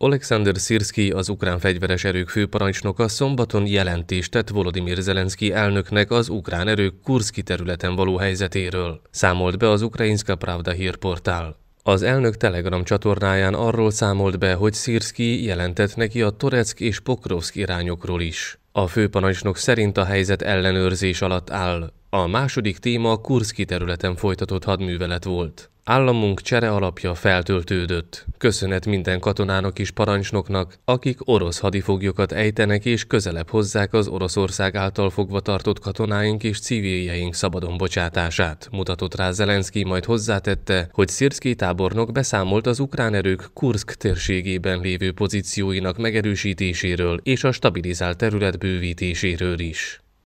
Alexander Szirszki, az ukrán fegyveres erők főparancsnoka szombaton jelentést tett Volodymyr Zelenszky elnöknek az ukrán erők Kurszki területen való helyzetéről, számolt be az Ukrajinska Pravda hírportál. Az elnök Telegram csatornáján arról számolt be, hogy Szirszki jelentett neki a Torecki és Pokrovsk irányokról is. A főparancsnok szerint a helyzet ellenőrzés alatt áll. A második téma a Kurszki területen folytatott hadművelet volt. Államunk csere alapja feltöltődött. Köszönet minden katonának és parancsnoknak, akik orosz hadifoglyokat ejtenek és közelebb hozzák az Oroszország által fogva tartott katonáink és civiljeink szabadon bocsátását, mutatott rá Zelenszky, majd hozzátette, hogy Szirszki tábornok beszámolt az ukrán erők Kursk térségében lévő pozícióinak megerősítéséről és a stabilizált terület bővítéséről is.